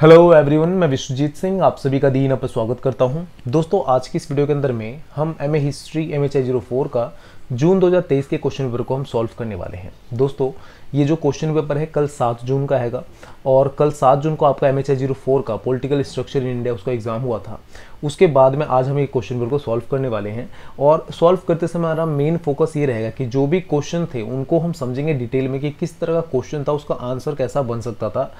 hello everyone मैं विश्वजीत सिंह आप सभी का दीन पर स्वागत करता हूं दोस्तों आज की इस वीडियो के अंदर में हम M A history M H I zero four का जून 2023 के क्वेश्चन पेपर को हम सॉल्व करने वाले हैं दोस्तों ये जो क्वेश्चन पेपर है कल सात जून का हैगा और कल सात जून को आपका एम एच जीरो फोर का पॉलिटिकल स्ट्रक्चर इन इंडिया उसका एग्जाम हुआ था उसके बाद में आज हम ये क्वेश्चन पेपर को सॉल्व करने वाले हैं और सॉल्व करते समय हमारा मेन फोकस ये रहेगा कि जो भी क्वेश्चन थे उनको हम समझेंगे डिटेल में कि किस तरह का क्वेश्चन था उसका आंसर कैसा बन सकता था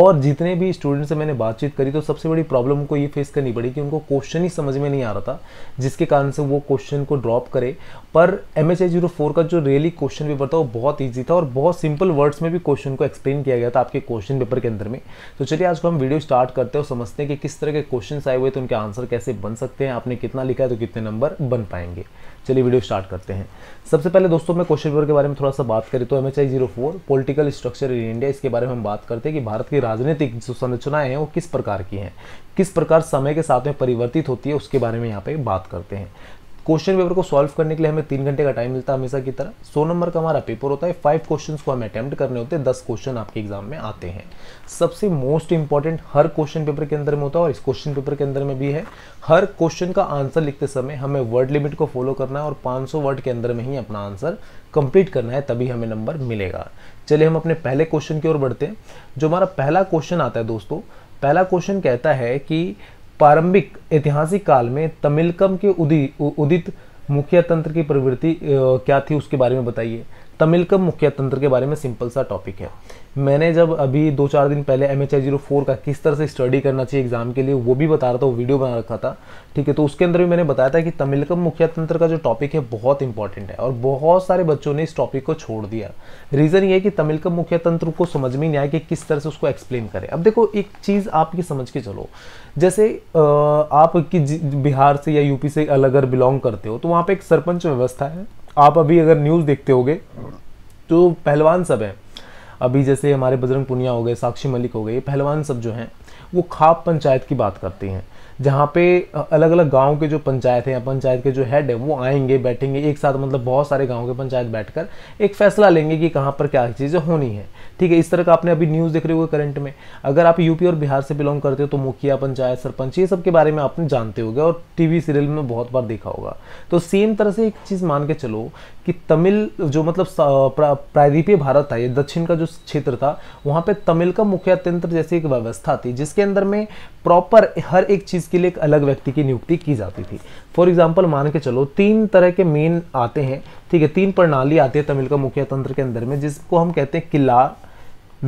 और जितने भी स्टूडेंट से मैंने बातचीत करी तो सबसे बड़ी प्रॉब्लम उनको ये फेस करनी पड़ी कि उनको क्वेश्चन ही समझ में नहीं आ रहा था जिसके कारण से वो क्वेश्चन को ड्रॉप करे पर एम एच का जो रियली क्वेश्चन पेपर था वो बहुत ईजी था और बहुत सिंपल सिंपल वर्ड्स में भी क्वेश्चन को एक्सप्लेन किया गया था आपके क्वेश्चन पेपर के अंदर में तो चलिए आज को हम वीडियो स्टार्ट करते हैं और समझते हैं कि किस तरह के क्वेश्चन आए हुए तो उनके आंसर कैसे बन सकते हैं आपने कितना लिखा है तो कितने नंबर बन पाएंगे चलिए वीडियो स्टार्ट करते हैं सबसे पहले दोस्तों मैं क्वेश्चन पेपर के बारे में थोड़ा सा बात करें तो M H I zero four political structure in India इसके बारे में हम बात करते हैं कि भारत की राजनीतिक जो संरचनाएं हैं वो किस प्रकार की हैं किस प्रकार समय के साथ में परिवर्तित होती है उसके बारे में यहाँ पे बात करते हैं क्वेश्चन पेपर को सॉल्व करने के लिए हमें तीन घंटे का टाइम मिलता है हमेशा की तरह सौ नंबर का हमारा पेपर होता है फाइव क्वेश्चन को हमें अटैम्प्ट करने होते हैं दस क्वेश्चन आपके एग्जाम में आते हैं सबसे मोस्ट इंपॉर्टेंट हर क्वेश्चन पेपर के अंदर में होता है और इस क्वेश्चन पेपर के अंदर में भी है हर क्वेश्चन का आंसर लिखते समय हमें वर्ड लिमिट को फॉलो करना है और 500 वर्ड के अंदर में ही अपना आंसर कंप्लीट करना है तभी हमें नंबर मिलेगा चलिए हम अपने पहले क्वेश्चन की ओर बढ़ते हैं जो हमारा पहला क्वेश्चन आता है दोस्तों पहला क्वेश्चन कहता है कि प्रारंभिक ऐतिहासिक काल में तमिलकम के उदी उदित मुख्य तंत्र की प्रवृत्ति क्या थी उसके बारे में बताइए तमिल का मुख्य तंत्र के बारे में सिंपल सा टॉपिक है मैंने जब अभी दो चार दिन पहले M H I zero four का किस तरह से स्टडी करना चाहिए एग्जाम के लिए वो भी बता रहा था वो वीडियो बना रखा था ठीक है तो उसके अंदर भी मैंने बताया था कि तमिलकम मुख्य तंत्र का जो टॉपिक है बहुत इंपॉर्टेंट है और बहुत सारे बच्चों ने इस टॉपिक को छोड़ दिया रीज़न ये कि तमिलकम मुख्य तंत्र को समझ में नहीं आया कि किस तरह से उसको एक्सप्लेन करें अब देखो एक चीज़ आप ये समझ के चलो जैसे आप कि बिहार से या यूपी से अलग अगर बिलोंग करते हो तो वहाँ पर एक सरपंच व्यवस्था है आप अभी अगर न्यूज़ देखते होगे तो पहलवान सब हैं अभी जैसे हमारे बजरंग पुनिया हो गए साक्षी मलिक हो गए ये पहलवान सब जो हैं वो खाप पंचायत की बात करते हैं जहाँ पे अलग अलग गाँव के जो पंचायत हैं या पंचायत के जो हेड है वो आएंगे बैठेंगे एक साथ मतलब बहुत सारे गाँव के पंचायत बैठकर एक फैसला लेंगे कि कहाँ पर क्या चीज़ें होनी है ठीक है इस तरह का आपने अभी न्यूज़ देख रहे हो करंट में अगर आप यूपी और बिहार से बिलोंग करते हो तो मुखिया पंचायत सरपंच ये सब के बारे में आपने जानते हो और टी सीरियल में बहुत बार देखा होगा तो सेम तरह से एक चीज़ मान के चलो कि तमिल जो मतलब प्रायद्वीपीय भारत था ये दक्षिण का जो क्षेत्र था वहाँ पर तमिल का मुख्य जैसी एक व्यवस्था थी जिसके अंदर में प्रॉपर हर एक चीज़ जिसके लिए एक अलग व्यक्ति की नियुक्ति की जाती थी फॉर एग्जाम्पल मान के चलो तीन तरह के मेन आते हैं ठीक है तीन प्रणाली आती है तमिल का मुखिया तंत्र के अंदर में जिसको हम कहते हैं किलार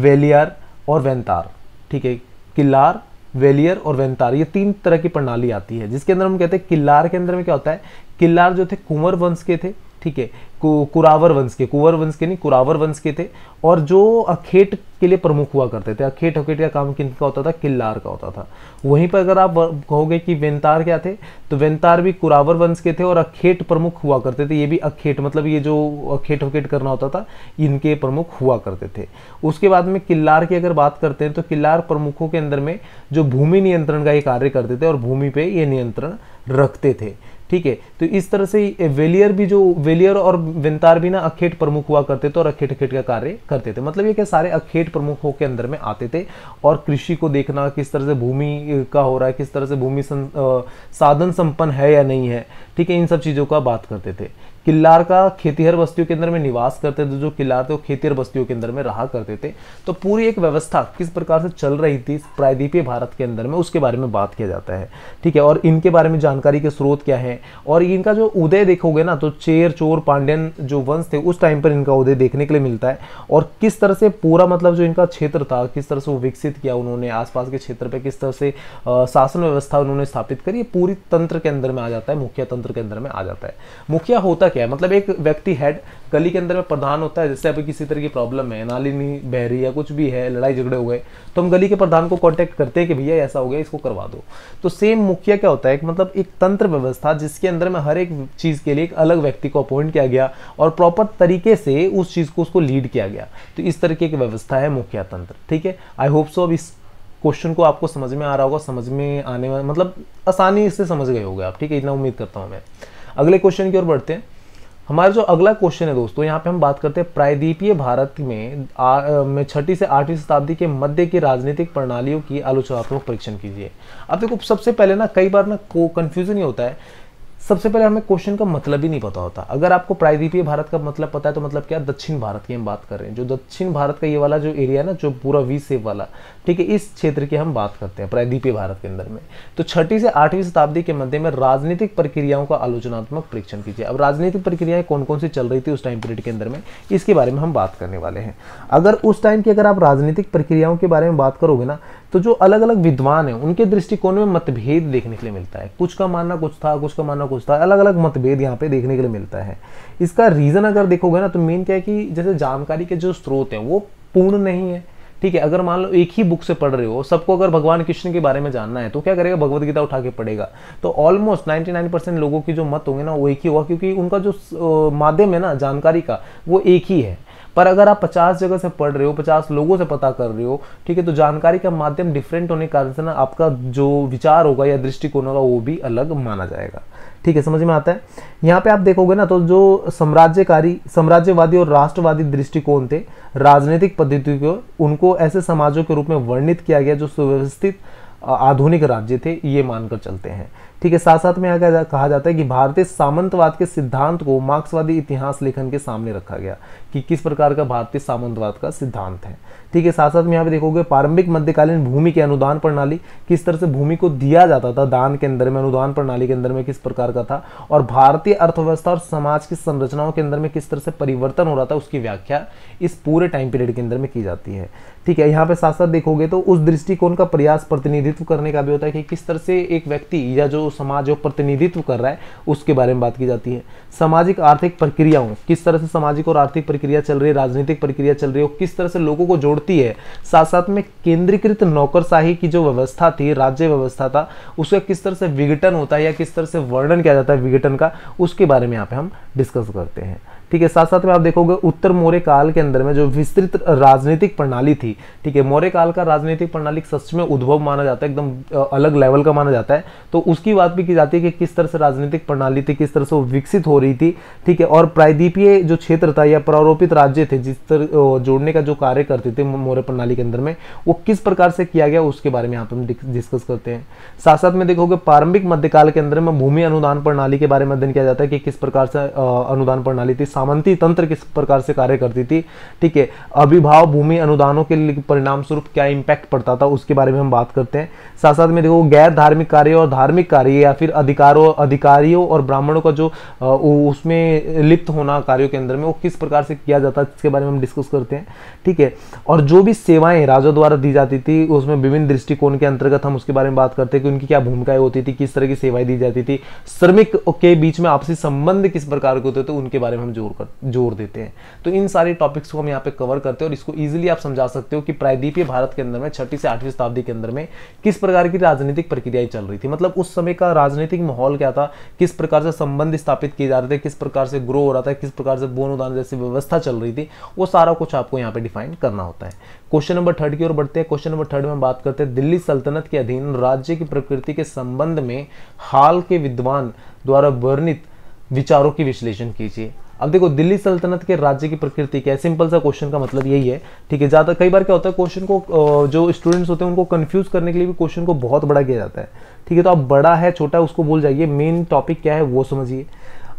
वेलियर और वेंतार ठीक है किलार वेलियर और वेंतार ये तीन तरह की प्रणाली आती है जिसके अंदर हम कहते हैं किलार के अंदर में क्या होता है किलार जो थे कुंवर वंश के थे ठीक है कुरावर वंश के कुवर वंश के नहीं कुरावर वंश के थे और जो अखेट के लिए प्रमुख हुआ करते थे अखेट अखेट का काम किन का होता था किल्लार का होता था वहीं पर अगर आप कहोगे कि वेंतार क्या थे तो वेंतार भी कुरावर वंश के थे और अखेट प्रमुख हुआ करते थे ये भी अखेट मतलब ये जो अखेट अखेट करना होता था इनके प्रमुख हुआ करते थे उसके बाद में किल्लार की अगर बात करते हैं तो किल्लार प्रमुखों के अंदर में जो भूमि नियंत्रण का ये कार्य करते थे और भूमि पर ये नियंत्रण रखते थे ठीक है तो इस तरह से वेलियर भी जो वेलियर और विंतार भी ना अखेट प्रमुख हुआ करते थे और अखेट अखेट का कार्य करते थे मतलब ये क्या सारे अखेट प्रमुखों के अंदर में आते थे और कृषि को देखना किस तरह से भूमि का हो रहा है किस तरह से भूमि साधन संपन्न है या नहीं है ठीक है इन सब चीज़ों का बात करते थे किल्लार का खेतीहर बस्तियों के अंदर में निवास करते थे जो किल्लार थे वो खेतीहर बस्तियों के अंदर में रहा करते थे तो पूरी एक व्यवस्था किस प्रकार से चल रही थी प्रायद्वीपीय भारत के अंदर में उसके बारे में बात किया जाता है ठीक है और इनके बारे में जानकारी के स्रोत क्या है और इनका जो उदय देखोगे ना तो चेर चोर पांड्यन जो वंश थे उस टाइम पर इनका उदय देखने के लिए मिलता है और किस तरह से पूरा मतलब जो इनका क्षेत्र था किस तरह से वो विकसित किया उन्होंने आसपास के क्षेत्र पर किस तरह से शासन व्यवस्था उन्होंने स्थापित करी पूरी तंत्र के अंदर में आ जाता है मुखिया तंत्र के अंदर में आ जाता है मुखिया होता क्या है मतलब एक व्यक्ति हेड गली के अंदर में प्रधान होता है जैसे अभी किसी तरह की प्रॉब्लम है नाली नहीं बह रही या कुछ भी है लड़ाई झगड़े हुए तो हम गली के प्रधान को कॉन्टैक्ट करते हैं कि भैया ऐसा हो गया इसको करवा दो तो सेम मुखिया क्या होता है मतलब एक तंत्र व्यवस्था जिसके अंदर में हर एक चीज़ के लिए एक अलग व्यक्ति को अपॉइंट किया गया और प्रॉपर तरीके से उस चीज़ को उसको लीड किया गया तो इस तरीके की व्यवस्था है मुखिया तंत्र ठीक है आई होप सो अब इस क्वेश्चन को आपको समझ में आ रहा होगा समझ में आने में मतलब आसानी से समझ गए होगा आप ठीक है इतना उम्मीद करता हूँ मैं अगले क्वेश्चन की ओर बढ़ते हैं हमारा जो अगला क्वेश्चन है दोस्तों यहाँ पे हम बात करते हैं प्रायद्वीपीय भारत में छठी से आठवीं शताब्दी के मध्य की राजनीतिक प्रणालियों की आलोचनात्मक परीक्षण कीजिए अब देखो सबसे पहले ना कई बार ना को कन्फ्यूजन ही होता है सबसे पहले हमें क्वेश्चन का मतलब ही नहीं पता होता अगर आपको प्रायद्वीपीय e भारत का मतलब पता है तो मतलब क्या दक्षिण भारत की हम बात कर रहे हैं जो दक्षिण भारत का ये वाला जो एरिया है ना जो पूरा वी सेव वाला ठीक है इस क्षेत्र की हम बात करते हैं प्रायद्वीपीय e भारत के अंदर में तो छठी से आठवीं शताब्दी के मध्य में राजनीतिक प्रक्रियाओं का आलोचनात्मक परीक्षण कीजिए अब राजनीतिक प्रक्रियाएं कौन कौन सी चल रही थी उस टाइम पीरियड के अंदर में इसके बारे में हम बात करने वाले हैं अगर उस टाइम की अगर आप राजनीतिक प्रक्रियाओं के बारे में बात करोगे ना तो जो अलग अलग विद्वान है उनके दृष्टिकोण में मतभेद देखने के लिए मिलता है कुछ का मानना कुछ था कुछ का मानना कुछ पूछता है अलग अलग मतभेद यहाँ पे देखने के लिए मिलता है इसका रीज़न अगर देखोगे ना तो मेन क्या है कि जैसे जानकारी के जो स्रोत हैं वो पूर्ण नहीं है ठीक है अगर मान लो एक ही बुक से पढ़ रहे हो सबको अगर भगवान कृष्ण के बारे में जानना है तो क्या करेगा भगवत गीता उठा के पढ़ेगा तो ऑलमोस्ट 99 परसेंट लोगों की जो मत होंगे ना वो एक ही होगा क्योंकि उनका जो माध्यम है ना जानकारी का वो एक ही है पर अगर आप 50 जगह से पढ़ रहे हो 50 लोगों से पता कर रहे हो ठीक है तो जानकारी का माध्यम डिफरेंट होने के कारण से ना आपका जो विचार होगा या दृष्टिकोण होगा वो भी अलग माना जाएगा ठीक है समझ में आता है यहाँ पे आप देखोगे ना तो जो साम्राज्यकारी साम्राज्यवादी और राष्ट्रवादी दृष्टिकोण थे राजनीतिक पद्धति को उनको ऐसे समाजों के रूप में वर्णित किया गया जो सुव्यवस्थित आधुनिक राज्य थे ये मानकर चलते हैं ठीक है साथ साथ में आगे कहा जाता है कि भारतीय सामंतवाद के सिद्धांत को मार्क्सवादी इतिहास लेखन के सामने रखा गया कि किस प्रकार का भारतीय सामंतवाद का सिद्धांत है ठीक है साथ साथ में यहाँ पे देखोगे प्रारंभिक मध्यकालीन भूमि की अनुदान प्रणाली किस तरह से भूमि को दिया जाता था दान के अंदर में अनुदान प्रणाली के अंदर में किस प्रकार का था और भारतीय अर्थव्यवस्था और समाज की संरचनाओं के अंदर में किस तरह से परिवर्तन हो रहा था उसकी व्याख्या इस पूरे टाइम पीरियड के अंदर में की जाती है ठीक है यहाँ पे साथ साथ देखोगे तो उस दृष्टिकोण का प्रयास प्रतिनिधित्व करने का भी होता है कि किस तरह से एक व्यक्ति या जो समाज जो प्रतिनिधित्व कर रहा है उसके बारे में बात की जाती है सामाजिक आर्थिक प्रक्रियाओं किस तरह से सामाजिक और आर्थिक प्रक्रिया चल रही है राजनीतिक प्रक्रिया चल रही है किस तरह से लोगों को जोड़ती है साथ साथ में केंद्रीकृत नौकरशाही की जो व्यवस्था थी राज्य व्यवस्था था उसका किस तरह से विघटन होता है या किस तरह से वर्णन किया जाता है विघटन का उसके बारे में यहाँ पे हम डिस्कस करते हैं ठीक है साथ साथ में आप देखोगे उत्तर मौर्य काल के अंदर में जो विस्तृत राजनीतिक प्रणाली थी ठीक है मौर्य काल का राजनीतिक प्रणाली सच में उद्भव माना जाता है एकदम अलग लेवल का माना जाता है तो उसकी बात भी की जाती है कि किस तरह से राजनीतिक प्रणाली थी किस तरह से वो विकसित हो रही थी ठीक है और प्रायद्वीपीय जो क्षेत्र था या प्रारोपित राज्य थे जिस तरह जोड़ने का जो कार्य करते थे मौर्य प्रणाली के अंदर में वो किस प्रकार से किया गया उसके बारे में यहाँ पर हम डिस्कस करते हैं साथ साथ में देखोगे प्रारंभिक मध्यकाल के अंदर में भूमि अनुदान प्रणाली के बारे में अध्ययन किया जाता है कि किस प्रकार से अनुदान प्रणाली थी सामंती तंत्र किस प्रकार से कार्य करती थी ठीक है अभिभाव भूमि अनुदानों के परिणाम स्वरूप क्या इंपैक्ट पड़ता था उसके बारे में हम बात करते हैं साथ साथ में देखो गैर धार्मिक कार्य और धार्मिक कार्य या फिर अधिकारों अधिकारियों और ब्राह्मणों का जो उसमें लिप्त होना कार्यों के अंदर में वो किस प्रकार से किया जाता है इसके बारे में हम डिस्कस करते हैं ठीक है और जो भी सेवाएं राजा द्वारा दी जाती थी उसमें विभिन्न दृष्टिकोण के अंतर्गत हम उसके बारे में बात करते हैं कि उनकी क्या भूमिकाएं होती थी किस तरह की सेवाएं दी जाती थी श्रमिक के बीच में आपसी संबंध किस प्रकार के होते थे उनके बारे में हम जो जोर कर जोर देते हैं तो इन सारे टॉपिक्स को हम यहाँ पे कवर करते हैं और इसको इजीली आप समझा सकते हो कि प्रायद्वीपीय भारत के अंदर में छठी से आठवीं शताब्दी के अंदर में किस प्रकार की राजनीतिक प्रक्रियाएं चल रही थी मतलब उस समय का राजनीतिक माहौल क्या था किस प्रकार से संबंध स्थापित किए जा रहे थे किस प्रकार से ग्रो हो रहा था किस प्रकार से बोन उदान जैसी व्यवस्था चल रही थी वो सारा कुछ आपको यहाँ पे डिफाइन करना होता है क्वेश्चन नंबर थर्ड की ओर बढ़ते हैं क्वेश्चन नंबर थर्ड में बात करते हैं दिल्ली सल्तनत के अधीन राज्य की प्रकृति के संबंध में हाल के विद्वान द्वारा वर्णित विचारों की विश्लेषण कीजिए अब देखो दिल्ली सल्तनत के राज्य की प्रकृति क्या है सिंपल सा क्वेश्चन का मतलब यही है ठीक है ज़्यादा कई बार क्या होता है क्वेश्चन को जो स्टूडेंट्स होते हैं उनको कन्फ्यूज़ करने के लिए भी क्वेश्चन को बहुत बड़ा किया जाता है ठीक है तो आप बड़ा है छोटा है उसको भूल जाइए मेन टॉपिक क्या है वो समझिए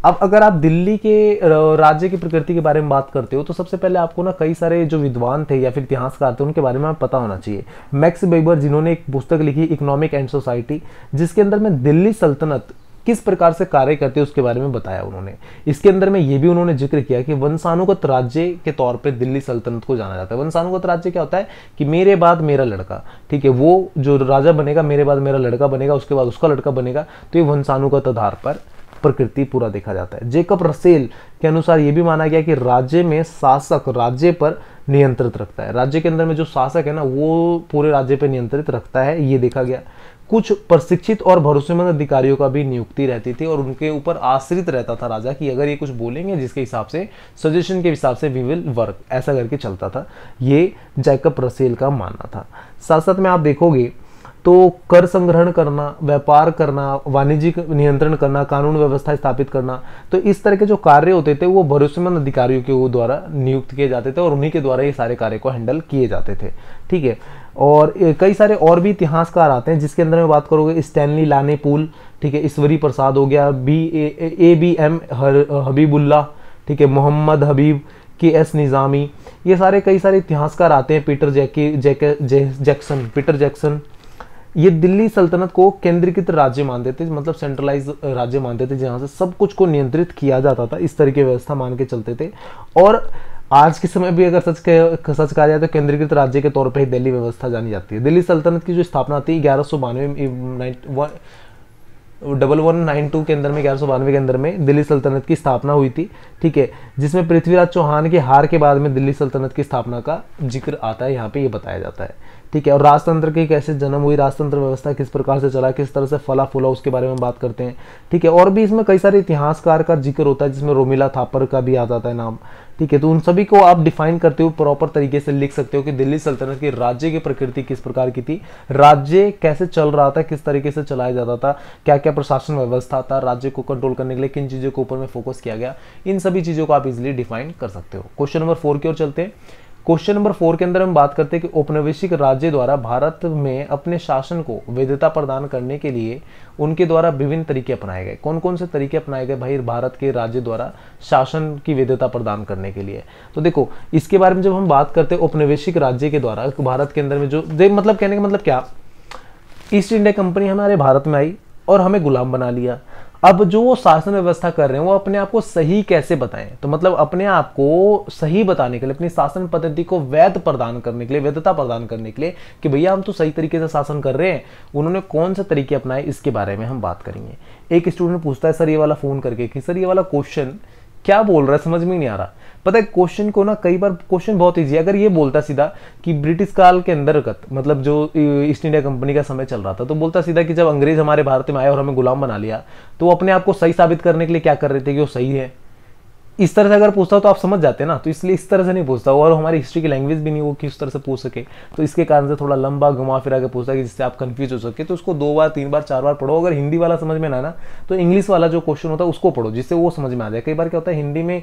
अब अगर आप दिल्ली के राज्य की प्रकृति के बारे में बात करते हो तो सबसे पहले आपको ना कई सारे जो विद्वान थे या फिर इतिहासकार थे उनके बारे में आप पता होना चाहिए मैक्स बेबर जिन्होंने एक पुस्तक लिखी इकोनॉमिक एंड सोसाइटी जिसके अंदर में दिल्ली सल्तनत किस प्रकार से कार्य करते हैं उसके बारे में बताया उन्होंने इसके अंदर में यह भी उन्होंने जिक्र किया कि वंशानुगत राज्य के तौर पर दिल्ली सल्तनत को जाना जाता है वंशानुगत राज्य क्या होता है कि मेरे बाद मेरा लड़का ठीक है वो जो राजा बनेगा मेरे बाद मेरा लड़का बनेगा उसके बाद उसका लड़का बनेगा तो ये वंशानुगत आधार पर प्रकृति पूरा देखा जाता है जेकब रसेल के अनुसार ये भी माना गया कि राज्य में शासक राज्य पर नियंत्रित रखता है राज्य के अंदर में जो शासक है ना वो पूरे राज्य पर नियंत्रित रखता है ये देखा गया कुछ प्रशिक्षित और भरोसेमंद अधिकारियों का भी नियुक्ति रहती थी और उनके ऊपर आश्रित रहता था राजा कि अगर ये कुछ बोलेंगे जिसके हिसाब से सजेशन के हिसाब से वी विल वर्क ऐसा करके चलता था ये जैकब रसेल का मानना था साथ साथ में आप देखोगे तो कर संग्रहण करना व्यापार करना वाणिज्यिक नियंत्रण करना कानून व्यवस्था स्थापित करना तो इस तरह के जो कार्य होते थे वो भरोसेमंद अधिकारियों के द्वारा नियुक्त किए जाते थे और उन्हीं के द्वारा ये सारे कार्य को हैंडल किए जाते थे ठीक है और कई सारे और भी इतिहासकार आते हैं जिसके अंदर मैं बात करोगे स्टैनली लाने पुल ठीक है ईश्वरी प्रसाद हो गया B A, A B M Habibullah ठीक है मोहम्मद हबीब के एस निज़ामी ये सारे कई सारे इतिहासकार आते हैं Peter Jackie Jack Jackson Peter Jackson ये दिल्ली सल्तनत को केंद्रीकृत राज्य मानते थे मतलब सेंट्रलाइज राज्य मानते थे जहाँ से सब कुछ को नियंत्रित किया जाता था इस तरह की व्यवस्था मान के चलते थे और आज के समय भी अगर सच कह सच कहा जाए तो केंद्रीकृत राज्य के तौर पर ही दिल्ली व्यवस्था जानी जाती है दिल्ली सल्तनत की जो स्थापना थी ग्यारह सौ बानवे डबल वन नाइन टू के अंदर में ग्यारह सौ बानवे के अंदर में दिल्ली सल्तनत की स्थापना हुई थी ठीक है जिसमें पृथ्वीराज चौहान की हार के बाद में दिल्ली सल्तनत की स्थापना का जिक्र आता है यहाँ पे ये बताया जाता है ठीक है और राजतंत्र की कैसे जन्म हुई राजतंत्र व्यवस्था किस प्रकार से चला किस तरह से फला फूला उसके बारे में बात करते हैं ठीक है और भी इसमें कई सारे इतिहासकार का जिक्र होता है जिसमें रोमिला थापर का भी आ जाता है नाम ठीक है तो उन सभी को आप डिफाइन करते हुए प्रॉपर तरीके से लिख सकते हो कि दिल्ली सल्तनत की राज्य की प्रकृति किस प्रकार की थी राज्य कैसे चल रहा था किस तरीके से चलाया जाता था क्या क्या प्रशासन व्यवस्था था राज्य को कंट्रोल करने के लिए किन चीज़ों के ऊपर में फोकस किया गया इन सभी चीज़ों को आप इजिली डिफाइन कर सकते हो क्वेश्चन नंबर फोर की ओर चलते हैं क्वेश्चन नंबर फोर के अंदर हम बात करते हैं कि औपनिवेशिक राज्य द्वारा भारत में अपने शासन को वैधता प्रदान करने के लिए उनके द्वारा विभिन्न तरीके अपनाए गए कौन कौन से तरीके अपनाए गए भाई भारत के राज्य द्वारा शासन की वैधता प्रदान करने के लिए तो देखो इसके बारे में जब हम बात करते हैं औपनिवेशिक राज्य के द्वारा भारत के अंदर में जो मतलब कहने का मतलब क्या ईस्ट इंडिया कंपनी हमारे भारत में आई और हमें गुलाम बना लिया अब जो वो शासन व्यवस्था कर रहे हैं वो अपने आप को सही कैसे बताएं तो मतलब अपने आप को सही बताने के लिए अपनी शासन पद्धति को वैध प्रदान करने के लिए वैधता प्रदान करने के लिए कि भैया हम तो सही तरीके से शासन कर रहे हैं उन्होंने कौन से तरीके अपनाए इसके बारे में हम बात करेंगे एक स्टूडेंट पूछता है सर ये वाला फ़ोन करके कि सर ये वाला क्वेश्चन क्या बोल रहा है समझ में नहीं आ रहा पता है क्वेश्चन को ना कई बार क्वेश्चन बहुत ईजी है अगर ये बोलता सीधा कि ब्रिटिश काल के अंदर मतलब जो ईस्ट इंडिया कंपनी का समय चल रहा था तो बोलता सीधा कि जब अंग्रेज हमारे भारत में आए और हमें गुलाम बना लिया तो वो अपने आप को सही साबित करने के लिए क्या कर रहे थे कि वो सही है इस तरह से अगर पूछता हो तो आप समझ जाते ना तो इसलिए इस तरह से नहीं पूछता और हमारी हिस्ट्री की लैंग्वेज भी नहीं वो किस तरह से पूछ सके तो इसके कारण से थोड़ा लंबा घुमा फिरा के पूछता है कि जिससे आप कन्फ्यूज हो सके तो उसको दो बार तीन बार चार बार पढ़ो अगर हिंदी वाला समझ में ना ना तो इंग्लिश वाला जो क्वेश्चन होता है उसको पढ़ो जिससे वो समझ में आ जाए कई बार क्या होता है हिंदी में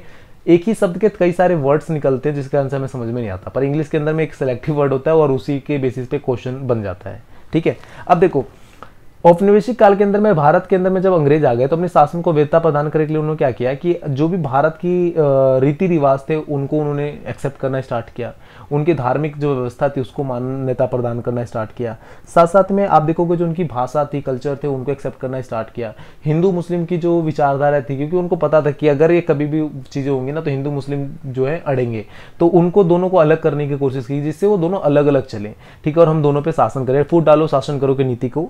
एक ही शब्द के कई सारे वर्ड्स निकलते हैं जिसके कारण से हमें समझ में नहीं आता पर इंग्लिश के अंदर में एक सेलेक्टिव वर्ड होता है और उसी के बेसिस पे क्वेश्चन बन जाता है ठीक है अब देखो औपनिवेशिक काल के अंदर में भारत के अंदर में जब अंग्रेज आ गए तो अपने शासन को वेदता प्रदान करने के लिए उन्होंने क्या किया कि जो भी भारत की रीति रिवाज थे उनको उन्होंने एक्सेप्ट करना स्टार्ट किया उनकी धार्मिक जो व्यवस्था थी उसको मान्यता प्रदान करना स्टार्ट किया साथ साथ में आप देखोगे जो उनकी भाषा थी कल्चर थे उनको एक्सेप्ट करना स्टार्ट किया हिंदू मुस्लिम की जो विचारधारा थी क्योंकि उनको पता था कि अगर ये कभी भी चीज़ें होंगी ना तो हिंदू मुस्लिम जो है अड़ेंगे तो उनको दोनों को अलग करने की कोशिश की जिससे वो दोनों अलग अलग चलें ठीक है और हम दोनों पर शासन करें फूट डालो शासन करो की नीति को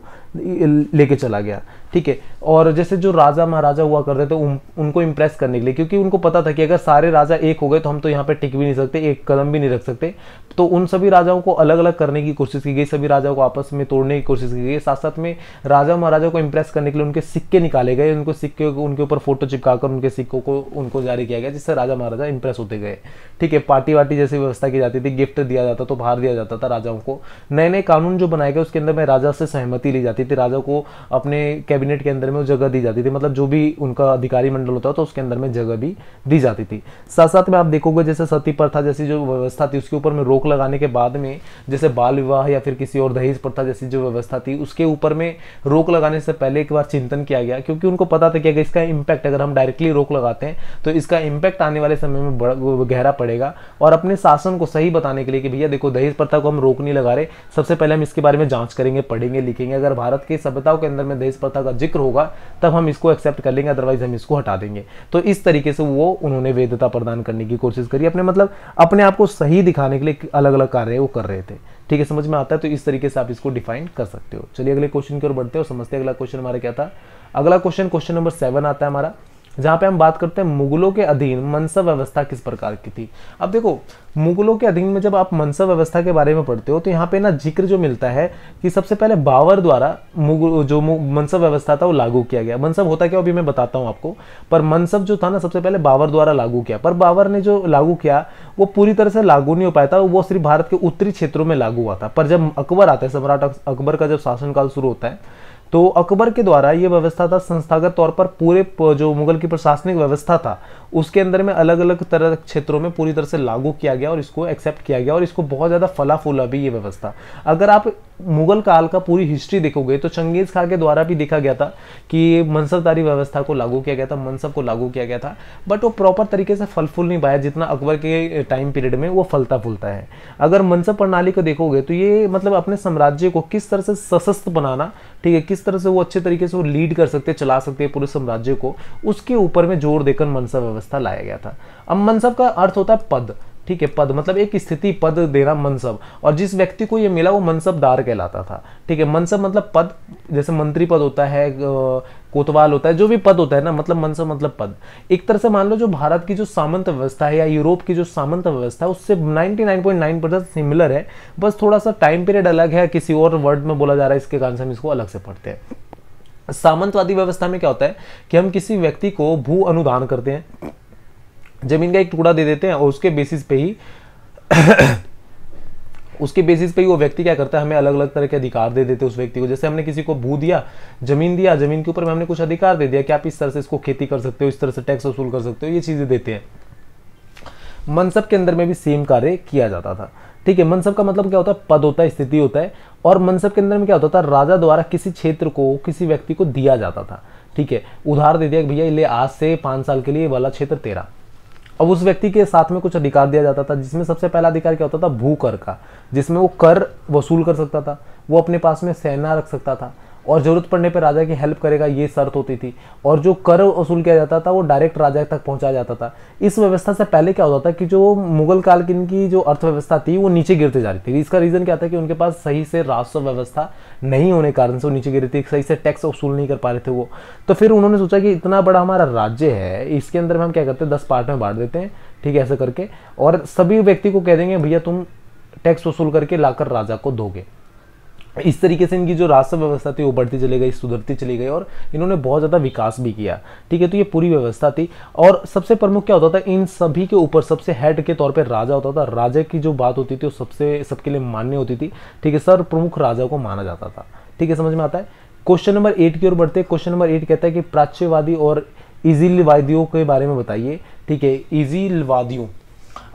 लेके चला गया ठीक है और जैसे जो राजा महाराजा हुआ करते थे उन, उनको इम्प्रेस करने के लिए क्योंकि उनको पता था कि अगर सारे राजा एक हो गए तो हम तो यहाँ पे टिक भी नहीं सकते एक कदम भी नहीं रख सकते तो उन सभी राजाओं को अलग अलग करने की कोशिश की गई सभी राजाओं को आपस में तोड़ने की कोशिश की गई साथ साथ में राजा महाराजा को इम्प्रेस करने के लिए उनके सिक्के निकाले गए उनको सिक्के उनके ऊपर फोटो चिपकाकर उनके सिक्कों को उनको जारी किया गया जिससे राजा महाराजा इंप्रेस होते गए ठीक है पार्टी वार्टी जैसी व्यवस्था की जाती थी गिफ्ट दिया जाता तो बाहर दिया जाता था राजाओं को नए नए कानून जो बनाए गए उसके अंदर में राजा से सहमति ली जाती थी राजा राजा को अपने कैबिनेट के अंदर में जगह दी जाती थी मतलब जो भी उनका अधिकारी मंडल होता तो उसके अंदर में जगह भी दी जाती थी साथ साथ में आप देखोगे जैसे सती प्रथा जैसी जो व्यवस्था थी उसके ऊपर में रोक लगाने के बाद में जैसे बाल विवाह या फिर किसी और दहेज प्रथा जैसी जो व्यवस्था थी उसके ऊपर में रोक लगाने से पहले एक बार चिंतन किया गया क्योंकि उनको पता था कि अगर इसका इम्पैक्ट अगर हम डायरेक्टली रोक लगाते हैं तो इसका इम्पैक्ट आने वाले समय में गहरा पड़ेगा और अपने शासन को सही बताने के लिए कि भैया देखो दहेज प्रथा को हम रोक नहीं लगा रहे सबसे पहले हम इसके बारे में जांच करेंगे पढ़ेंगे लिखेंगे अगर भारत के की सभ्यताओं के अंदर में देश प्रथा का जिक्र होगा तब हम इसको एक्सेप्ट कर लेंगे अदरवाइज हम इसको हटा देंगे तो इस तरीके से वो उन्होंने वेदता प्रदान करने की कोशिश करी अपने मतलब अपने आप को सही दिखाने के लिए अलग अलग कार्य वो कर रहे थे ठीक है समझ में आता है तो इस तरीके से आप इसको डिफाइन कर सकते हो चलिए अगले क्वेश्चन की ओर बढ़ते हो समझते हैं अगला क्वेश्चन हमारा क्या था अगला क्वेश्चन क्वेश्चन नंबर सेवन आता है हमारा जहाँ पे हम बात करते हैं मुगलों के अधीन मनसब व्यवस्था किस प्रकार की थी अब देखो मुगलों के अधीन में जब आप मनसब व्यवस्था के बारे में पढ़ते हो तो यहाँ पे ना जिक्र जो मिलता है कि सबसे पहले बावर द्वारा मुगल जो मनसब व्यवस्था था वो लागू किया गया मनसब होता क्या अभी मैं बताता हूँ आपको पर मनसब जो था ना सबसे पहले बावर द्वारा लागू किया पर बावर ने जो लागू किया वो पूरी तरह से लागू नहीं हो पाया था वो सिर्फ भारत के उत्तरी क्षेत्रों में लागू हुआ था पर जब अकबर आता है सम्राट अकबर का जब शासनकाल शुरू होता है तो अकबर के द्वारा यह व्यवस्था था संस्थागत तौर पर पूरे जो मुगल की प्रशासनिक व्यवस्था था उसके अंदर में अलग अलग तरह क्षेत्रों में पूरी तरह से लागू किया गया और इसको एक्सेप्ट किया गया और इसको बहुत ज़्यादा फला फूला भी ये व्यवस्था अगर आप मुगल काल का पूरी हिस्ट्री देखोगे तो चंगेज़ खा के द्वारा भी देखा गया था कि मनसबदारी व्यवस्था को लागू किया गया था मनसब को लागू किया गया था बट वो प्रॉपर तरीके से फल फूल नहीं पाया जितना अकबर के टाइम पीरियड में वो फलता फूलता है अगर मनसब प्रणाली को देखोगे तो ये मतलब अपने साम्राज्य को किस तरह से सशस्त्र बनाना ठीक है किस तरह से वो अच्छे तरीके से वो लीड कर सकते चला सकते हैं पूरे साम्राज्य को उसके ऊपर में जोर देकर मनसब व्यवस्था व्यवस्था लाया गया था अब मनसब का अर्थ होता है पद ठीक है पद मतलब एक स्थिति पद देना मनसब और जिस व्यक्ति को ये मिला वो मनसबदार कहलाता था ठीक है मनसब मतलब पद जैसे मंत्री पद होता है कोतवाल होता है जो भी पद होता है ना मतलब मनसब मतलब पद एक तरह से मान लो जो भारत की जो सामंत व्यवस्था है या यूरोप की जो सामंत व्यवस्था है उससे 99.9 परसेंट सिमिलर है बस थोड़ा सा टाइम पीरियड अलग है किसी और वर्ड में बोला जा रहा है इसके कारण से हम इसको अलग से पढ़ते हैं सामंतवादी व्यवस्था में क्या होता है कि हम किसी व्यक्ति को भू अनुदान करते हैं जमीन का एक टुकड़ा दे देते हैं और उसके बेसिस पे ही उसके बेसिस पे ही वो व्यक्ति क्या करता है हमें अलग अलग तरह के अधिकार दे देते उस व्यक्ति को जैसे हमने किसी को भू दिया जमीन दिया जमीन के ऊपर में हमने कुछ अधिकार दे दिया कि आप इस तरह से इसको खेती कर सकते हो इस तरह से टैक्स वसूल कर सकते हो ये चीज़ें देते हैं मनसब के अंदर में भी सेम कार्य किया जाता था ठीक है मनसब का मतलब क्या होता है पद होता है स्थिति होता है और मनसब के अंदर में क्या होता था राजा द्वारा किसी क्षेत्र को किसी व्यक्ति को दिया जाता था ठीक है उधार दे दिया भैया ले आज से पाँच साल के लिए वाला क्षेत्र तेरा अब उस व्यक्ति के साथ में कुछ अधिकार दिया जाता था जिसमें सबसे पहला अधिकार क्या होता था भू कर का जिसमें वो कर वसूल कर सकता था वो अपने पास में सेना रख सकता था और ज़रूरत पड़ने पर राजा की हेल्प करेगा ये शर्त होती थी और जो कर वसूल किया जाता था वो डायरेक्ट राजा तक पहुंचा जाता था इस व्यवस्था से पहले क्या होता था कि जो मुगल काल की इनकी जो अर्थव्यवस्था थी वो नीचे गिरती जा रही थी इसका रीज़न क्या था कि उनके पास सही से राजस्व व्यवस्था नहीं होने के कारण से वो नीचे गिर रही थी सही से टैक्स वसूल नहीं कर पा रहे थे वो तो फिर उन्होंने सोचा कि इतना बड़ा हमारा राज्य है इसके अंदर हम क्या करते हैं दस पार्ट में बांट देते हैं ठीक है ऐसा करके और सभी व्यक्ति को कह देंगे भैया तुम टैक्स वसूल करके लाकर राजा को दोगे इस तरीके से इनकी जो राष्ट्र व्यवस्था थी वो बढ़ती चली गई सुधरती चली गई और इन्होंने बहुत ज़्यादा विकास भी किया ठीक है तो ये पूरी व्यवस्था थी और सबसे प्रमुख क्या होता था इन सभी के ऊपर सबसे हेड के तौर पर राजा होता था राजा की जो बात होती थी वो सबसे सबके लिए मान्य होती थी ठीक है सर प्रमुख राजा को माना जाता था ठीक है समझ में आता है क्वेश्चन नंबर एट की ओर बढ़ते हैं क्वेश्चन नंबर एट कहता है कि प्राच्यवादी और इजिलवादियों के बारे में बताइए ठीक है इजिलवादियों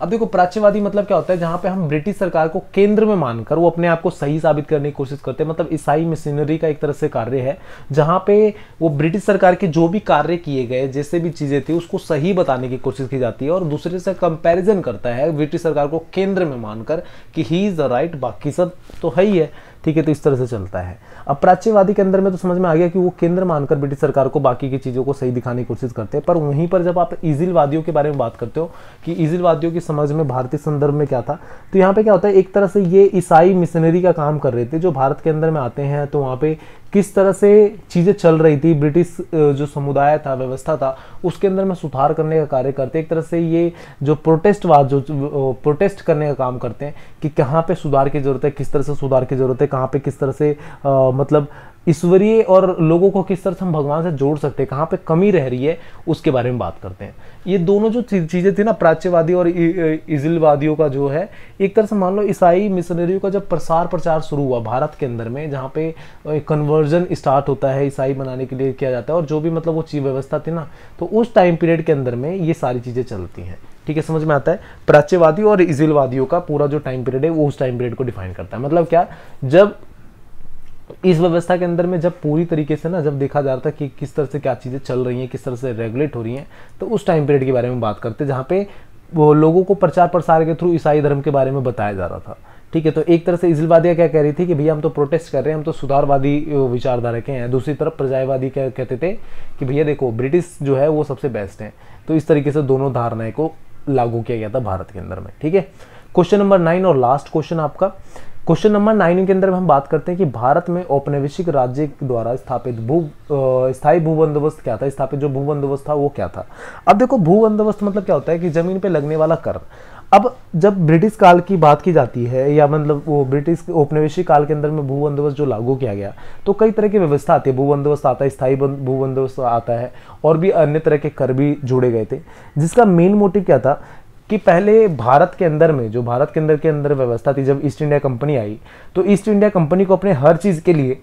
अब देखो प्राच्यवादी मतलब क्या होता है जहां पे हम ब्रिटिश सरकार को केंद्र में मानकर वो अपने आप को सही साबित करने की कोशिश करते हैं मतलब ईसाई मिशनरी का एक तरह से कार्य है जहां पे वो ब्रिटिश सरकार के जो भी कार्य किए गए जैसे भी चीज़ें थी उसको सही बताने की कोशिश की जाती है और दूसरे से कंपेरिजन करता है ब्रिटिश सरकार को केंद्र में मानकर कि ही इज़ द राइट बाकी सब तो है ही है ठीक है तो इस तरह से चलता है अब प्राच्यवादी के अंदर में तो समझ में आ गया कि वो केंद्र मानकर ब्रिटिश सरकार को बाकी की चीज़ों को सही दिखाने की कोशिश करते हैं पर वहीं पर जब आप वादियों के बारे में बात करते हो कि ईजिलवादियों की समझ में भारतीय संदर्भ में क्या था तो यहाँ पे क्या होता है एक तरह से ये ईसाई मिशनरी का काम कर रहे थे जो भारत के अंदर में आते हैं तो वहाँ पे किस तरह से चीज़ें चल रही थी ब्रिटिश जो समुदाय था व्यवस्था था उसके अंदर में सुधार करने का कार्य करते एक तरह से ये जो प्रोटेस्टवाद जो प्रोटेस्ट करने का काम करते हैं कि कहाँ पे सुधार की ज़रूरत है किस तरह से सुधार की ज़रूरत है कहाँ पे किस तरह से आ, मतलब ईश्वरीय और लोगों को किस तरह से हम भगवान से जोड़ सकते हैं कहाँ पे कमी रह रही है उसके बारे में बात करते हैं ये दोनों जो चीज़ें थी ना प्राच्यवादी और इजिलवादियों का जो है एक तरह से मान लो ईसाई मिशनरियों का जब प्रसार प्रचार शुरू हुआ भारत के अंदर में जहाँ पे कन्वर्जन स्टार्ट होता है ईसाई बनाने के लिए किया जाता है और जो भी मतलब वो चीज व्यवस्था थी ना तो उस टाइम पीरियड के अंदर में ये सारी चीज़ें चलती हैं ठीक है समझ में आता है प्राच्यवादी और इजिलवादियों का पूरा जो टाइम पीरियड है वो उस टाइम पीरियड को डिफाइन करता है मतलब क्या जब इस व्यवस्था के अंदर में जब पूरी तरीके से ना जब देखा जा रहा था कि किस तरह से क्या चीज़ें चल रही हैं किस तरह से रेगुलेट हो रही हैं तो उस टाइम पीरियड के बारे में बात करते जहाँ पे वो लोगों को प्रचार प्रसार के थ्रू ईसाई धर्म के बारे में बताया जा रहा था ठीक है तो एक तरह से इजलवादिया क्या कह रही थी कि भैया हम तो प्रोटेस्ट कर रहे हैं हम तो सुधारवादी विचारधारा के हैं दूसरी तरफ प्रजावादी क्या कहते थे कि भैया देखो ब्रिटिश जो है वो सबसे बेस्ट हैं तो इस तरीके से दोनों धारणाएं को लागू किया गया था भारत के अंदर में ठीक है क्वेश्चन नंबर नाइन और लास्ट क्वेश्चन आपका क्वेश्चन नंबर नाइन के अंदर हम बात करते हैं कि भारत में औपनिवेशिक राज्य द्वारा स्थापित भू स्थायी भू बंदोबस्त क्या था स्थापित जो भू बंदोबस्त था वो क्या था अब देखो भू बंदोबस्त मतलब क्या होता है कि जमीन पे लगने वाला कर अब जब ब्रिटिश काल की बात की जाती है या मतलब वो ब्रिटिश औपनिवेशिक काल के अंदर में भू बंदोबस्त जो लागू किया गया तो कई तरह की व्यवस्था आती है भू बंदोबस्त आता है स्थायी भू बंदोबस्त आता है और भी अन्य तरह के कर भी जुड़े गए थे जिसका मेन मोटिव क्या था कि पहले भारत के अंदर में जो भारत के अंदर के अंदर व्यवस्था थी जब ईस्ट इंडिया कंपनी आई तो ईस्ट इंडिया कंपनी को अपने हर चीज़ के लिए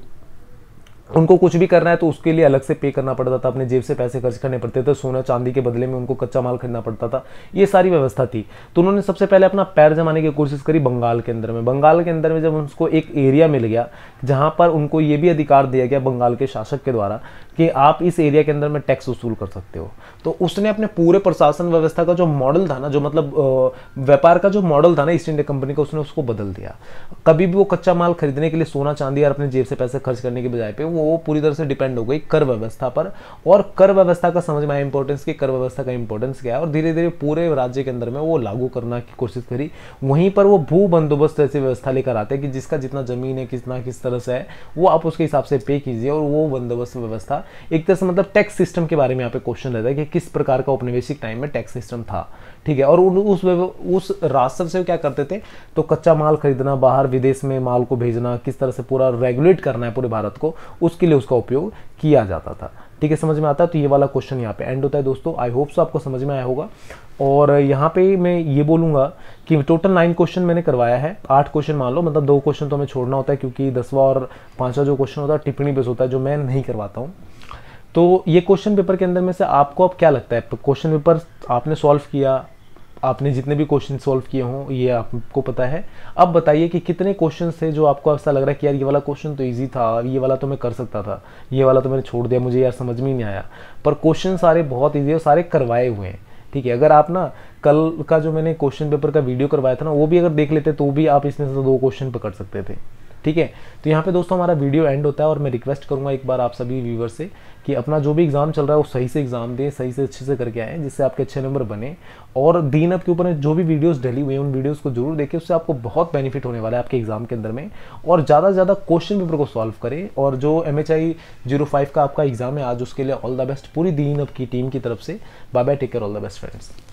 उनको कुछ भी करना है तो उसके लिए अलग से पे करना पड़ता था अपने जेब से पैसे खर्च करने पड़ते थे सोना चांदी के बदले में उनको कच्चा माल खरीदना पड़ता था ये सारी व्यवस्था थी तो उन्होंने सबसे पहले अपना पैर जमाने की कोशिश करी बंगाल के अंदर में बंगाल के अंदर में जब उनको एक एरिया मिल गया जहाँ पर उनको ये भी अधिकार दिया गया बंगाल के शासक के द्वारा कि आप इस एरिया के अंदर में टैक्स वसूल कर सकते हो तो उसने अपने पूरे प्रशासन व्यवस्था का जो मॉडल था ना जो मतलब व्यापार का जो मॉडल था ना ईस्ट इंडिया कंपनी का उसने उसको बदल दिया कभी भी वो कच्चा माल खरीदने के लिए सोना चांदी और अपने जेब से पैसे खर्च करने के बजाय पे वो पूरी तरह से डिपेंड हो गई कर व्यवस्था पर और कर व्यवस्था का समझ में आया इंपॉर्टेंस कि कर व्यवस्था का इंपॉर्टेंस क्या है और धीरे धीरे पूरे राज्य के अंदर में वो लागू करना की कोशिश करी वहीं पर वो भू बंदोबस्त ऐसी व्यवस्था लेकर आते हैं कि जिसका जितना ज़मीन है कितना किस तरह से है वो आप उसके हिसाब से पे कीजिए और वो बंदोबस्त व्यवस्था एक तरह से मतलब टैक्स सिस्टम के बारे में यहाँ पे क्वेश्चन रहता है कि किस प्रकार का औपनिवेशिक टाइम में टैक्स सिस्टम था ठीक है और उस उस राजस्व से क्या करते थे तो कच्चा माल खरीदना बाहर विदेश में माल को भेजना किस तरह से पूरा रेगुलेट करना है पूरे भारत को उसके लिए उसका उपयोग किया जाता था ठीक है समझ में आता है तो ये वाला क्वेश्चन यहाँ पे एंड होता है दोस्तों आई होप सो आपको समझ में आया होगा और यहाँ पे मैं ये बोलूँगा कि टोटल नाइन क्वेश्चन मैंने करवाया है आठ क्वेश्चन मान लो मतलब दो क्वेश्चन तो हमें छोड़ना होता है क्योंकि दसवा और पाँचवा जो क्वेश्चन होता है टिप्पणी बेस होता है जो मैं नहीं करवाता हूँ तो ये क्वेश्चन पेपर के अंदर में से आपको अब क्या लगता है क्वेश्चन पेपर आपने सॉल्व किया आपने जितने भी क्वेश्चन सॉल्व किए हों ये आपको पता है अब बताइए कि कितने क्वेश्चन थे जो आपको ऐसा लग रहा है कि यार ये वाला क्वेश्चन तो ईजी था ये वाला तो मैं कर सकता था ये वाला तो मैंने छोड़ दिया मुझे यार समझ में नहीं आया पर क्वेश्चन सारे बहुत ईजी और सारे करवाए हुए हैं ठीक है अगर आप ना कल का जो मैंने क्वेश्चन पेपर का वीडियो करवाया था ना वो भी अगर देख लेते तो भी आप इसमें से दो क्वेश्चन पकड़ सकते थे ठीक है तो यहाँ पे दोस्तों हमारा वीडियो एंड होता है और मैं रिक्वेस्ट करूँगा एक बार आप सभी व्यूवर से कि अपना जो भी एग्ज़ाम चल रहा है वो सही से एग्ज़ाम दें सही से अच्छे से करके आएँ जिससे आपके अच्छे नंबर बने और दीन अप के ऊपर जो भी वीडियोज़ डली हुई हैं उन वीडियोज़ को जरूर देखें उससे आपको बहुत बेनिफिट होने वाला है आपके एग्ज़ाम के अंदर में और ज़्यादा से ज़्यादा क्वेश्चन पेपर को सॉल्व करें और जो M H I zero five का आपका एग्ज़ाम है आज उसके लिए ऑल द बेस्ट पूरी दीन अप की टीम की तरफ से bye bye take care all the best friends